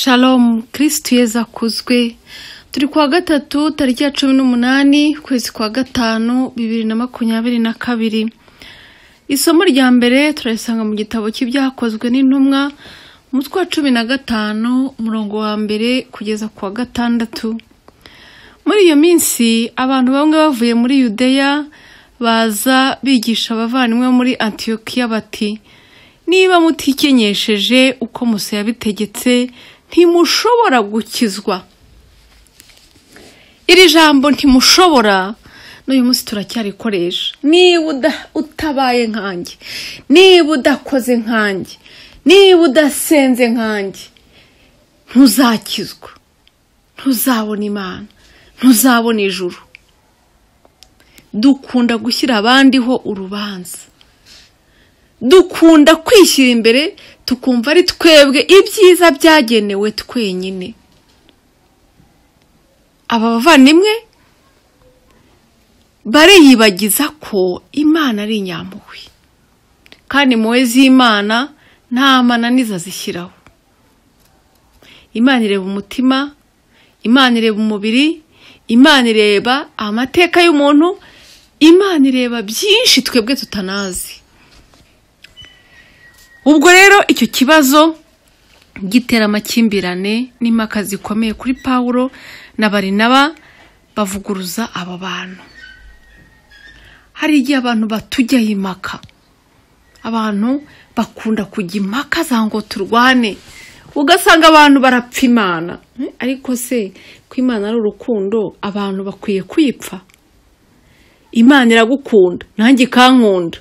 shalomu kirisitu yeza akuzwe turi kuwa gatatu tariki ya cumi n'umunani ukwezi kwa gatanu bibiri na makumyabiri na kabiri isomo rya mbere turarisanga mu gitabo cy'ibyakozwe n'intumwa umutwe wa cumi na gatanu umurongo wa mbere kugeza ku wa gatandatu muri iyo minsi abantu bamwe bavuye muri yudeya baza bigisha abavandimwe muri antiyokiya bati niba mutikinyesheje uko musa yabitegetse ntimushobora gukizwa iri jambo ntimushobora n'uyu munsi turacyarikoresha niba utabaye nkanjye niba udakoze nkanjye niba udasenze nkanjye ntuzakizwa ntuzabona imana ntuzabona ijuru dukunda gushyira abandiho urubanza dukunda kwishyira imbere tukumva ari twebwe ibyiza byagenewe twenyine aba bavandimwe bariyibagiza ko imana ari inyampuhwe kandi impuhwe z'imana nta mananiza zishyiraho imana ireba umutima imana ireba umubiri imana ireba amateka y'umuntu imana ireba byinshi twebwe tutanazi ubwo rero icyo kibazo gitera amakimbirane n'impaka zikomeye kuri pawulo na barinaba bavuguruza aba bantu hari igihe abantu batujyaho impaka abantu bakunda kujya impaka za ngo turwane ugasanga abantu barapfa imana hm? ariko se ko imana ari urukundo abantu bakwiye kwipfa imana iragukunda nanjye ikankunda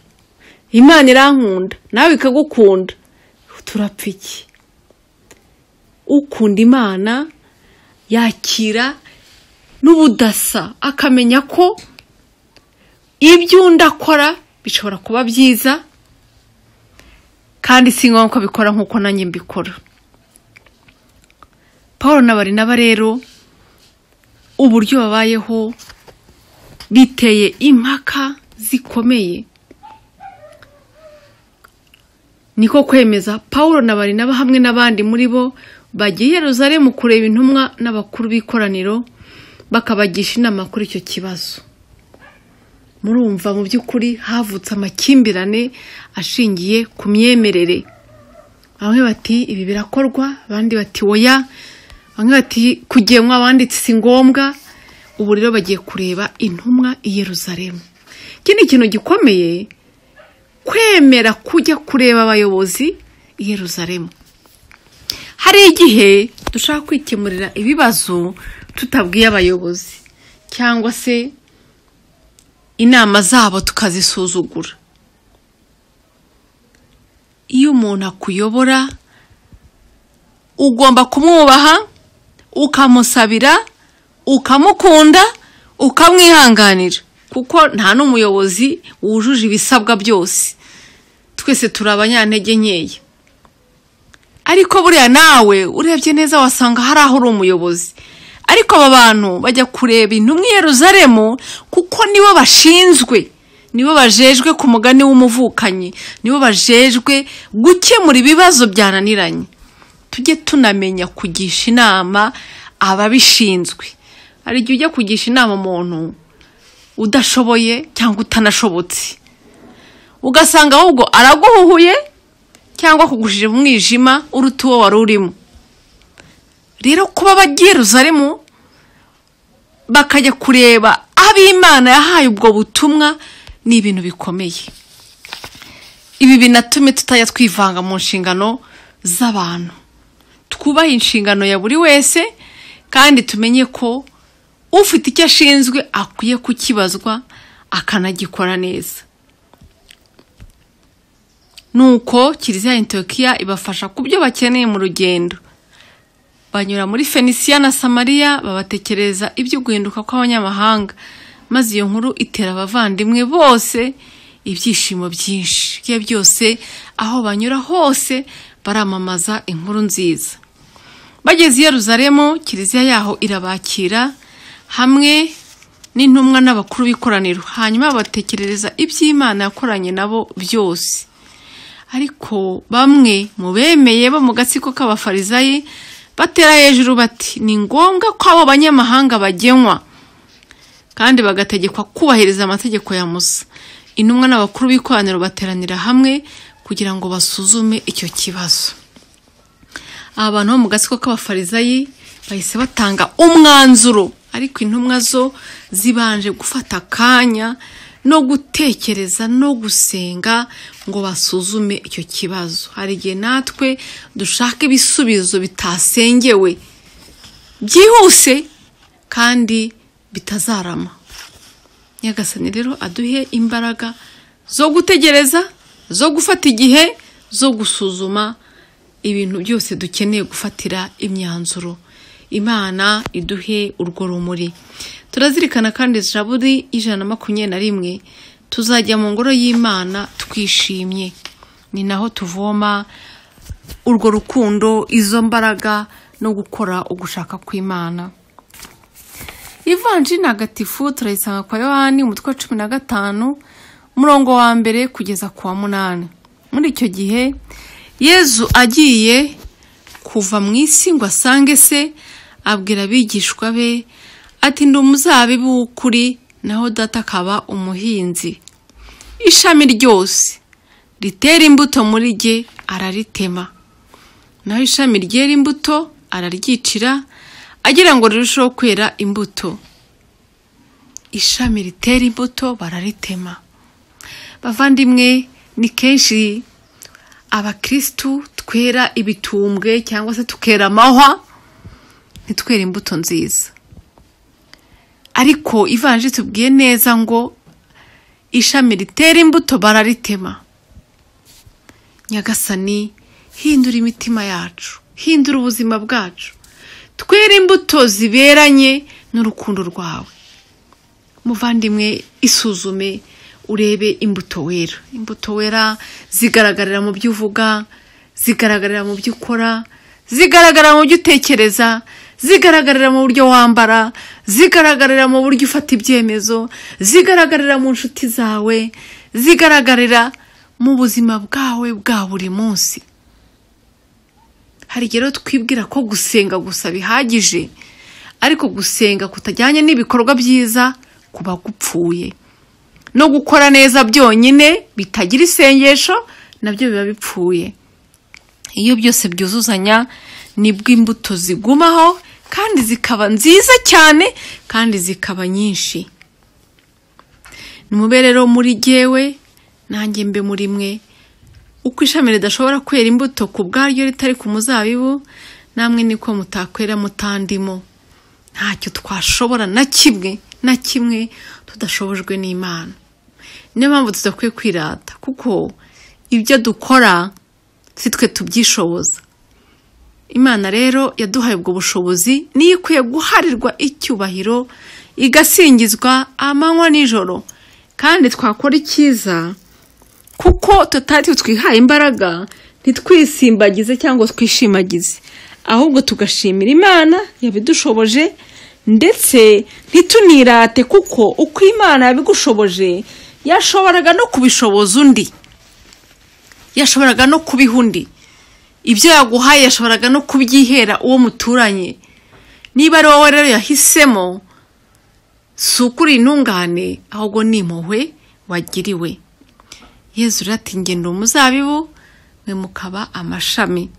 imana irankunda nawe ikagukunda turapfa iki ukunda imana yakira n'ubudasa akamenya ko ibyo undi akora bishobora kuba byiza kandi si ngombwa bikora nk'uko nanjye mbikora paul na barinaba rero uburyo babayeho biteye impaka zikomeye niko kwemeza paul na barinaba hamwe n'abandi muri bo bagiye Yeruzalemu kureba intumwa n'abakuru b'ikoraniro bakabagisha inama kuri icyo kibazo murumva mu by'ukuri havutse amakimbirane ashingiye ku myemerere bamwe bati ibi birakorwa abandi bati woya bamwe bati kugenwa abanditse si ngombwa ubu rero bagiye kureba intumwa i Yeruzalemu iki ni ikintu gikomeye kwemera kujya kureba abayobozi i Yeruzalemu hari igihe dushaka kwikemurira ibibazo tutabwiye abayobozi cyangwa se inama zabo tukazisuzugura iyo umuntu akuyobora ugomba kumwubaha ukamusabira ukamukunda ukamwihanganira kuko nta n'umuyobozi wujuje ibisabwa byose twese turi abanyantege nkeya ariko buriya nawe urebye neza wasanga hari aho uri umuyobozi ariko aba bantu bajya kureba intumwa i Yeruzalemu kuko nibo bashinzwe nibo bajejwe ku mugani w'umuvukanyi nibo bajejwe gukemura ibibazo byananiranye tujye tunamenya kugisha inama ababishinzwe hari igihe ujya kugisha inama umuntu udashoboye cyangwa utanashobotse ugasanga ahubwo araguhuhuye cyangwa akugujije mu mwijima uruta uwo wari urimo rero kuba abagiruzaremu bakajya kureba ab'imana yahaye ubwo butumwa ni ibintu bikomeye ibi binatume tutajya twivanga mu nshingano z'abantu twubahe inshingano ya buri wese kandi tumenye ko ufite icyo ashinzwe akwiye kukibazwa akanagikora neza nuko kiliziya ya ibafasha ku byo bakeneye mu rugendo banyura muri fenisiya na samariya babatekereza ibyo guhinduka kw'abanyamahanga maze iyo nkuru itera abavandimwe bose ibyishimo byinshi bye byose aho banyura hose baramamaza inkuru nziza bageze i Yeruzalemu kiliziya yaho irabakira hamwe n'intumwa n'abakuru b'ikoraniro hanyuma babatekerereza iby'imana yakoranye nabo byose ariko bamwe mu bemeye bo mu gatsiko k'abafarizayi batera hejuru bati ni ngombwa ko abo banyamahanga bagenwa kandi bagategekwa kubahiriza amategeko ya musa intumwa n'abakuru b'ikoraniro bateranira hamwe kugira ngo basuzume icyo kibazo abantu bo mu gatsiko k'abafarizayi bahise batanga umwanzuro ariko intumwa zo zibanje gufata akanya no gutekereza no gusenga ngo basuzume icyo kibazo hari igihe natwe dushaka ibisubizo bitasengewe byihuse kandi bitazarama nyagasani rero aduhe imbaraga zo gutegereza zo gufata igihe zo gusuzuma ibintu byose dukeneye gufatira imyanzuro imana iduhe urwo rumuri turazirikana kandi zaburi ijana na makumyabiri na rimwe tuzajya mu ngoro y'imana twishimye ni naho tuvoma urwo rukundo izo mbaraga no gukora ugushaka kw'imana ivanjina agatifu turayisanga kwa yohani umutwe wa cumi na gatanu umurongo wa mbere kugeza ku wa munani muri icyo gihe yezu agiye kuva mu isi ngo asange se abwira abigishwa be ati ndi umuzabibu w'ukuri naho data akaba umuhinzi ishami ryose ritera imbuto muri rye araritema naho ishami ryera imbuto araryicira agira ngo rirusheho kwera imbuto ishami ritera imbuto bararitema bavandimwe ni kenshi abakirisitu twera ibitumbwe cyangwa se tukera amahwa ntitwere imbuto nziza ariko ivanjiri tubwiye neza ngo ishami ritera imbuto bararitema nyagasani hindura imitima yacu hindura ubuzima bwacu twere imbuto ziberanye n'urukundo rwawe muvandimwe isuzume urebe imbuto wera imbuto wera zigaragarira mu byo uvuga zigaragarira mu byo ukora zigaragara mu byo utekereza zigaragarira mu buryo wambara zigaragarira mu buryo ufata ibyemezo zigaragarira mu nshuti zawe zigaragarira mu buzima bwawe bwa buri munsi hari igihe rero twibwira ko gusenga gusa bihagije ariko gusenga kutajyanye n'ibikorwa byiza kuba gupfuye no gukora neza byonyine bitagira isengesho nabyo biba bipfuye iyo byose byuzuzanya nibwo imbuto zigumaho kandi zikaba nziza cyane kandi zikaba nyinshi nimube rero muri gewe nanjye mbe muri mwe uko ishami ridashobora kwera imbuto ku bwaryo ritari ku muzabibu namwe niko mutakwera mutandimo ntacyo twashobora na kimwe na kimwe tudashobojwe n'imana niyo mpamvu tudakwiye kwirata kuko ibyo dukora si twe tubyishoboza imana rero yaduhaye ubwo bushobozi niyo ikwiye guharirwa icyubahiro igasingizwa amanywa nijoro kandi twakora icyiza kuko tutari twihaye imbaraga ntitwisimbagize cyangwa twishimagize ahubwo tugashimira imana yabidushoboje ndetse ntitunirate kuko uko imana yabigushoboje yashoboraga no kubishoboza undi yashoboraga no kubiha undi ibyo yaguhaye yashoboraga no kubyihera uwo muturanye niba ari wowe rero yahisemo si ukuri intungane ahubwo ni impuhwe wagiriwe yezu ati ngendo umuzabibu mwe mukaba amashami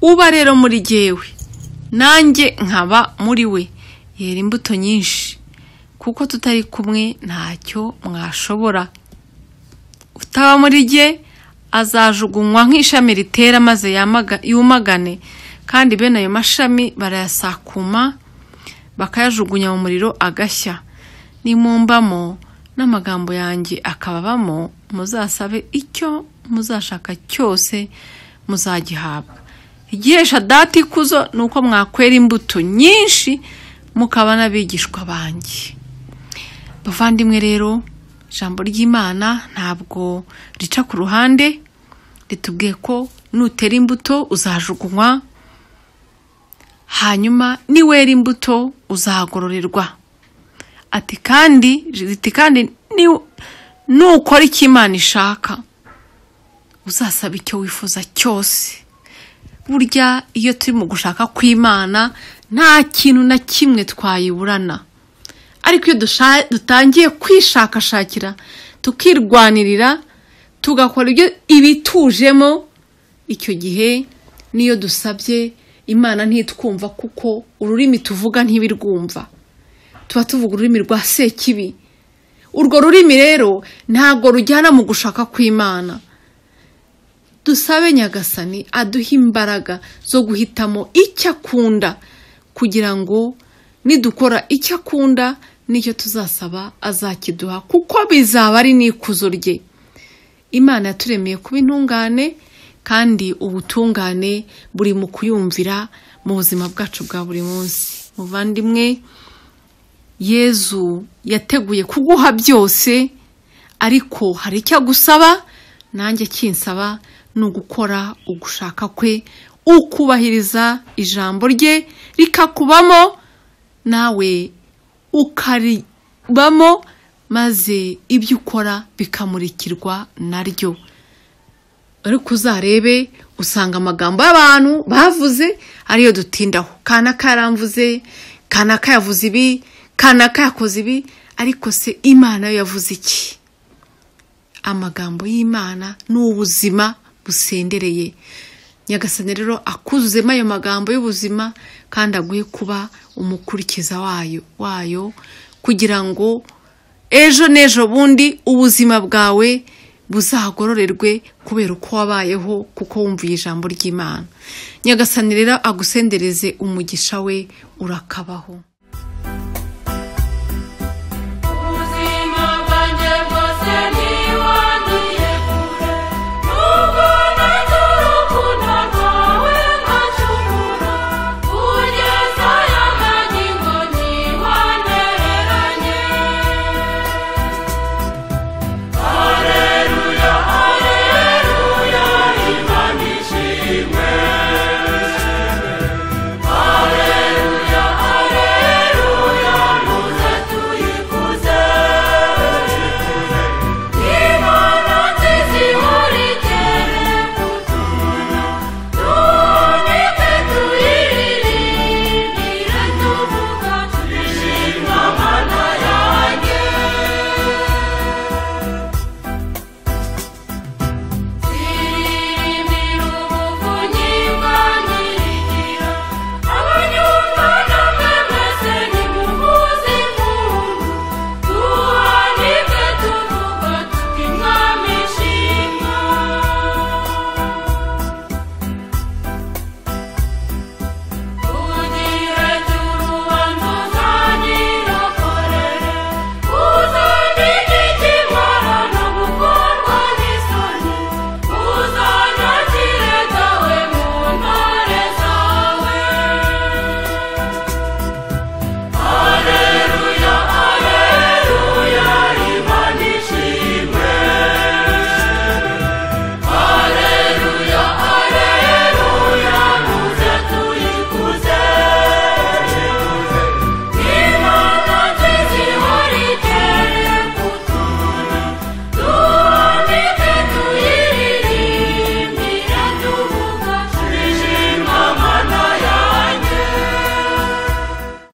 uba rero muri jyewe nanjye nkaba muri we yera imbuto nyinshi kuko tutari kumwe ntacyo mwashobora utaba muri jye azajugunywa nk'ishami ritera maze yumagane kandi bene ayo mashami barayasakuma bakayajugunya mu muriro agashya nimumbamo n'amagambo yanjye akababamo muzasabe icyo muzashaka cyose muzagihabwa igihesha data ikuzo ni uko mwakwera imbuto nyinshi mukaba n'abigishwa banjye bavandimwe rero ijambo ry'imana ntabwo rica ku ruhande ritubwiye ko nutera imbuto uzajugunywa hanyuma niwera imbuto uzagororerwa ati kandi riti kandi nukora icyo imana ishaka uzasaba icyo wifuza cyose burya iyo turi mu gushaka kw'imana nta kintu na kimwe twayiburana ariko iyo dutangiye kwishakashakira tukirwanirira tugakora ibyo ibitujemo icyo gihe niyo dusabye imana ntitwumva kuko ururimi tuvuga ntibirwumva tuba tuvuga ururimi rwa sekibi urwo rurimi rero ntabwo rujyana mu gushaka kw'imana dusabe nyagasani aduhe imbaraga zo guhitamo icyo akunda kugira ngo nidukora icyo akunda n'icyo tuzasaba azakiduha kuko bizaba ari n'ikuzo rye imana yaturemeye kuba intungane kandi ubutungane buri mu kuyumvira mu buzima bwacu bwa buri munsi muvandimwe yezu yateguye kuguha byose ariko hari icyo agusaba nanjye kinsaba ni ugukora ugushaka kwe ukubahiriza ijambo rye rikakubamo nawe ukaribamo maze ibyo ukora bikamurikirwa naryo ariko uzarebe usanga amagambo y'abantu bavuze ariyo dutindaho kanaka yaramvuze kanaka yavuze ibi kanaka yakoze ibi ariko se imana yo yavuze iki amagambo y'imana ni ubuzima busendereye nyagasane rero akuzuzemo ayo magambo y'ubuzima kandi aguye kuba umukurikiza wayo wayo kugira ngo ejo n'ejo bundi ubuzima bwawe buzagororerwe kubera uko wabayeho kuko wumviye ijambo ry'imana nyagasane rero agusendereze umugisha we urakabaho